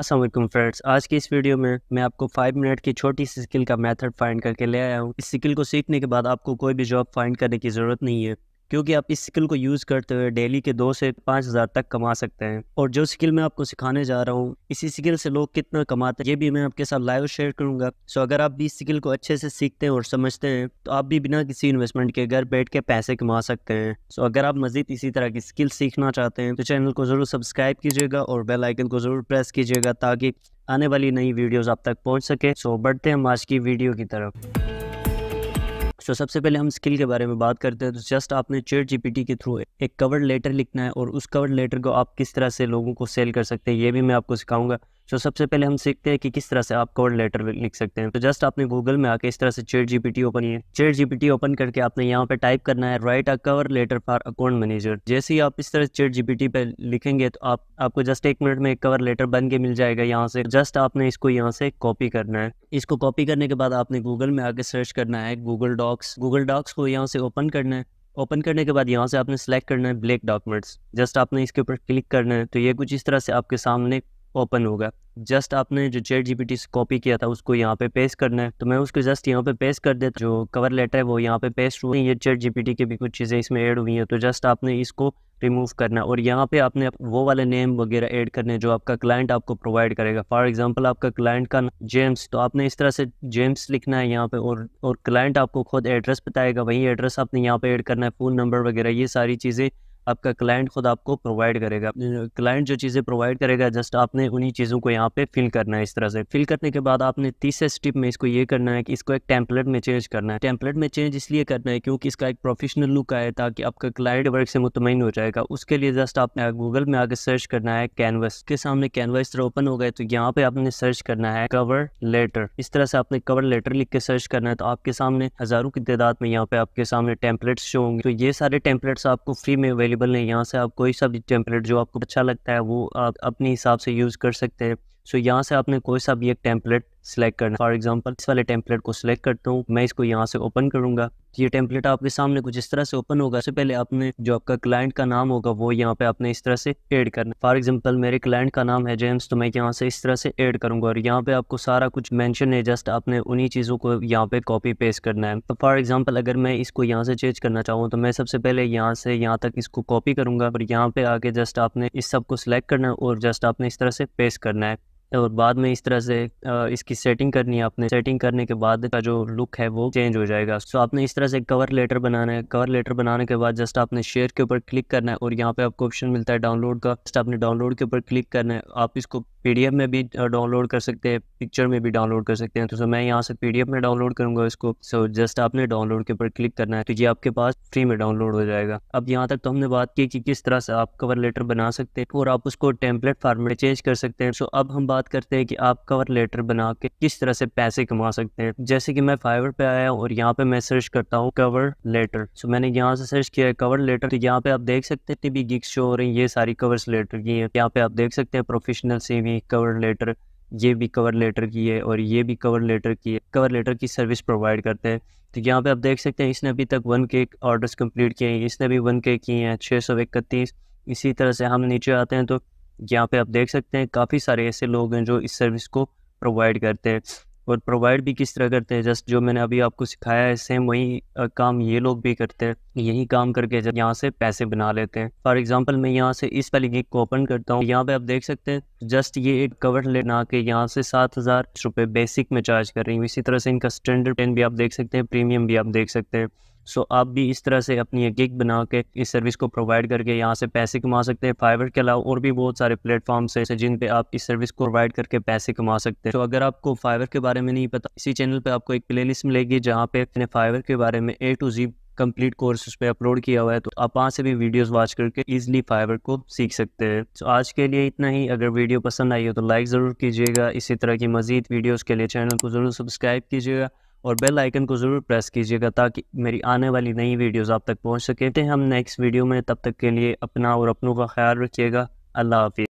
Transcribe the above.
Aslam friends आज की इस वीडियो में मैं आपको 5 मिनट की छोटी सी स्किल का मेथड फाइंड करके ले आया हूँ इस स्किल को सीखने के बाद आपको कोई भी जॉब फाइंड करने की ज़रूरत नहीं है क्योंकि आप इस स्किल को यूज़ करते हुए डेली के दो से पाँच हज़ार तक कमा सकते हैं और जो स्किल मैं आपको सिखाने जा रहा हूँ इसी स्किल से लोग कितना कमाते हैं ये भी मैं आपके साथ लाइव शेयर करूँगा सो अगर आप भी इस स्किल को अच्छे से सीखते हैं और समझते हैं तो आप भी बिना किसी इन्वेस्टमेंट के घर बैठ के पैसे कमा सकते हैं सो अगर आप मजीद इसी तरह की स्किल सीखना चाहते हैं तो चैनल को ज़रूर सब्सक्राइब कीजिएगा और बेलाइकन को ज़रूर प्रेस कीजिएगा ताकि आने वाली नई वीडियोज़ आप तक पहुँच सके सो बढ़ते हैं हम आज की वीडियो की तरफ तो सबसे पहले हम स्किल के बारे में बात करते हैं तो जस्ट आपने चेट जीपीटी के थ्रू एक कवर लेटर लिखना है और उस कवर लेटर को आप किस तरह से लोगों को सेल कर सकते हैं ये भी मैं आपको सिखाऊंगा so, सबसे पहले हम सीखते हैं कि किस तरह से आप कवर लेटर लिख सकते हैं तो जस्ट आपने गूगल में आके इस तरह से चेट जीपीटी ओपन किया चेट जीपीटी ओपन करके आपने यहाँ पे टाइप करना है write a cover letter for account manager जैसे ही आप इस तरह चेट जीपीटी पे लिखेंगे तो आप आपको जस्ट एक मिनट में एक कवर लेटर बन के मिल जाएगा यहाँ से जस्ट आपने इसको यहाँ से कॉपी करना है इसको कॉपी करने के बाद आपने गूगल में आके सर्च करना है गूगल डॉक्स गूगल डॉक्स को यहाँ से ओपन करना है ओपन करने के बाद यहाँ से आपने सेलेक्ट करना है ब्लैक डॉक्यूमेंट्स जस्ट आपने इसके ऊपर क्लिक करना है तो ये कुछ इस तरह से आपके सामने ओपन होगा जस्ट आपने जो चेट जी से कॉपी किया था उसको यहाँ पे पेस्ट करना है तो मैं उसको जस्ट यहाँ पे पेस्ट कर देता जो कवर लेटर है वो यहाँ पे पेस्ट हुई ये चैट जीपीटी की भी कुछ चीज़ें इसमें ऐड हुई हैं तो जस्ट आपने इसको रिमूव करना और यहाँ पे आपने वो वाले नेम वगैरह ऐड करने जो आपका क्लाइंट आपको प्रोवाइड करेगा फॉर एग्जांपल आपका क्लाइंट का जेम्स तो आपने इस तरह से जेम्स लिखना है यहाँ पे और और क्लाइंट आपको खुद एड्रेस बताएगा वही एड्रेस आपने यहाँ पे ऐड करना है फ़ोन नंबर वगैरह ये सारी चीज़ें आपका क्लाइंट खुद आपको प्रोवाइड करेगा क्लाइंट जो चीज़ें प्रोवाइड करेगा जस्ट आपने उन्हीं चीज़ों को यहाँ पे फिल करना है इस तरह से फिल करने के बाद आपने तीसरे स्टेप में इसको ये करना है कि इसको एक टेम्पलेट में चेंज करना है टेम्पलेट में चेंज इसलिए करना है क्योंकि इसका एक प्रोफेशनल लुक आए ताकि आपका क्लाइंट वर्क से मुतमिन हो जाएगा उसके लिए जस्ट आपने गूगल में आगे सर्च करना है कैनवस के सामने कैनवा इस तरह ओपन हो गए तो यहाँ पे आपने सर्च करना है कवर लेटर इस तरह से आपने कवर लेटर लिख के सर्च करना है तो आपके सामने हजारों की तादाद में यहाँ पे आपके सामने टेम्पलेट्स शो होंगे तो ये सारे टेम्पलेट्स आपको फ्री में अवेलेबल अवेलेबल है यहाँ से आप कोई सा भी टेम्पलेट जो आपको अच्छा लगता है वो आप अपने हिसाब से यूज़ कर सकते हैं सो यहाँ से आपने कोई सा भी एक टेम्पलेट सिलेक्ट करना फॉर एग्जाम्पल इस वाले टेम्पलेट को सिलेक्ट करता हूँ मैं इसको यहाँ से ओपन करूँगा ये टेम्पलेट आपके सामने कुछ इस तरह से ओपन होगा सबसे पहले आपने जो आपका क्लाइंट का नाम होगा वो यहाँ पे आपने इस तरह से ऐड करना फॉर एग्जाम्पल मेरे क्लाइंट का नाम है जेम्स तो मैं यहाँ से इस तरह से ऐड करूंगा और यहाँ पे आपको सारा कुछ मैंशन है जस्ट आपने उन्हीं चीज़ों को यहाँ पे कॉपी पेस्ट करना है तो फॉर एग्जाम्पल अगर मैं इसको यहाँ से चेंज करना चाहूँ तो मैं सबसे पहले यहाँ से यहाँ तक इसको कॉपी करूंगा और यहाँ पे आके जस्ट आपने इस सब को सिलेक्ट करना है और जस्ट आपने इस तरह से पेस्ट करना है और बाद में इस तरह से इसकी सेटिंग करनी है आपने सेटिंग करने के बाद का जो लुक है वो चेंज हो जाएगा सो आपने इस तरह से कवर लेटर बनाना है कवर लेटर बनाने के बाद जस्ट आपने शेयर के ऊपर क्लिक करना है और यहाँ पे आपको ऑप्शन मिलता है डाउनलोड का जस्ट आपने डाउनलोड के ऊपर क्लिक करना है आप इसको पीडीएफ में भी डाउनलोड कर सकते हैं पिक्चर में भी डाउनलोड कर सकते हैं तो सो मैं यहाँ से पीडीएफ में डाउनलोड करूंगा इसको सो जस्ट आपने डाउनलोड के ऊपर क्लिक करना है तो ये आपके पास फ्री में डाउनलोड हो जाएगा अब यहाँ तक तो हमने बात की कि किस तरह से आप कवर लेटर बना सकते हैं और आप उसको टेम्पलेट फॉर्मेट चेंज कर सकते हैं सो अब हम बात बात करते हैं कि आप कवर लेटर बना के किस तरह से पैसे कमा सकते हैं जैसे कि मैं फाइवर पे आया और यहाँ पे मैं सर्च करता हूँ कवर लेटर सो मैंने यहाँ से सर्च किया है कवर लेटर तो यहाँ पे आप देख सकते हैं भी गिग्स शो हो रही ये सारी कवर लेटर की है यहाँ पे आप देख सकते हैं प्रोफेशनल से भी कवर लेटर ये भी कवर लेटर की है और ये भी कवर लेटर की है कवर लेटर की सर्विस प्रोवाइड करते हैं तो यहाँ पे आप देख सकते हैं इसने अभी तक वन के ऑर्डर्स कंप्लीट किए हैं इसने भी वन के किए हैं छः सौ इकतीस इसी तरह से हम नीचे आते हैं तो यहाँ पे आप देख सकते हैं काफ़ी सारे ऐसे लोग हैं जो इस सर्विस को प्रोवाइड करते हैं और प्रोवाइड भी किस तरह करते हैं जस्ट जो मैंने अभी आपको सिखाया है सेम वही काम ये लोग भी करते हैं यही काम करके जब यहाँ से पैसे बना लेते हैं फॉर एग्जांपल मैं यहाँ से इस वाली गिग को ओपन करता हूँ यहाँ पे आप देख सकते हैं जस्ट ये एक कवर लेना के यहाँ से सात हज़ार रुपये बेसिक में चार्ज कर रही हूँ इसी तरह से इनका स्टैंडर्ड टेन भी आप देख सकते हैं प्रीमियम भी आप देख सकते हैं सो आप भी इस तरह से अपनी एक गिग बना के इस सर्विस को प्रोवाइड करके यहाँ से पैसे कमा सकते हैं फाइवर के अलावा और भी बहुत सारे प्लेटफॉर्म्स हैं जिन पे आप इस सर्विस को प्रोवाइड करके पैसे कमा सकते हैं तो अगर आपको फाइवर के बारे में नहीं पता इसी चैनल पर आपको एक प्ले मिलेगी जहाँ पे अपने फाइवर के बारे में A to Z complete course उस पर अपलोड किया हुआ है तो आप वहाँ से भी वीडियोस वॉच करके इजीली फाइवर को सीख सकते हैं तो आज के लिए इतना ही अगर वीडियो पसंद आई हो तो लाइक ज़रूर कीजिएगा इसी तरह की मजीद वीडियोज़ के लिए चैनल को ज़रूर सब्सक्राइब कीजिएगा और बेल आइकन को ज़रूर प्रेस कीजिएगा ताकि मेरी आने वाली नई वीडियोस आप तक पहुंच सकें तो हम नेक्स्ट वीडियो में तब तक के लिए अपना और अपनों का ख्याल रखिएगा अल्लाह हाफिज़